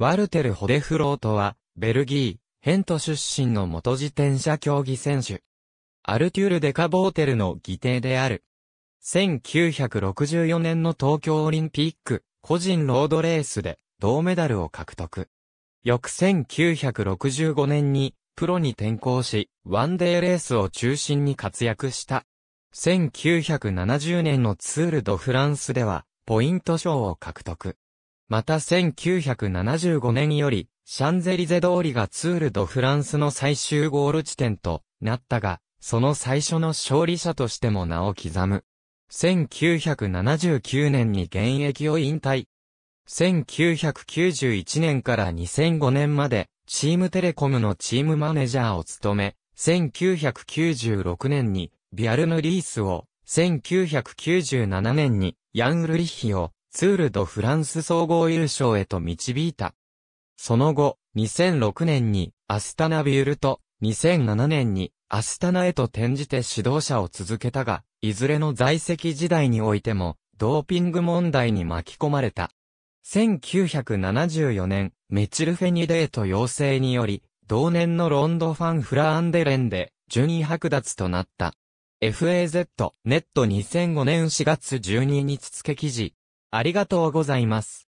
ワルテル・ホデフロートは、ベルギー、ヘント出身の元自転車競技選手。アルテュール・デカボーテルの義弟である。1964年の東京オリンピック、個人ロードレースで、銅メダルを獲得。翌1965年に、プロに転向し、ワンデーレースを中心に活躍した。1970年のツール・ド・フランスでは、ポイント賞を獲得。また1975年より、シャンゼリゼ通りがツール・ド・フランスの最終ゴール地点となったが、その最初の勝利者としても名を刻む。1979年に現役を引退。1991年から2005年まで、チームテレコムのチームマネージャーを務め、1996年にビアルヌ・リースを、1997年にヤン・ウルリッヒを、ツール・ド・フランス総合優勝へと導いた。その後、2006年にアスタナビュールと、2007年にアスタナへと転じて指導者を続けたが、いずれの在籍時代においても、ドーピング問題に巻き込まれた。1974年、メチルフェニデート要請により、同年のロンドファン・フラーンデレンで、順位剥奪となった。FAZ ネット2005年4月12日付記事、ありがとうございます。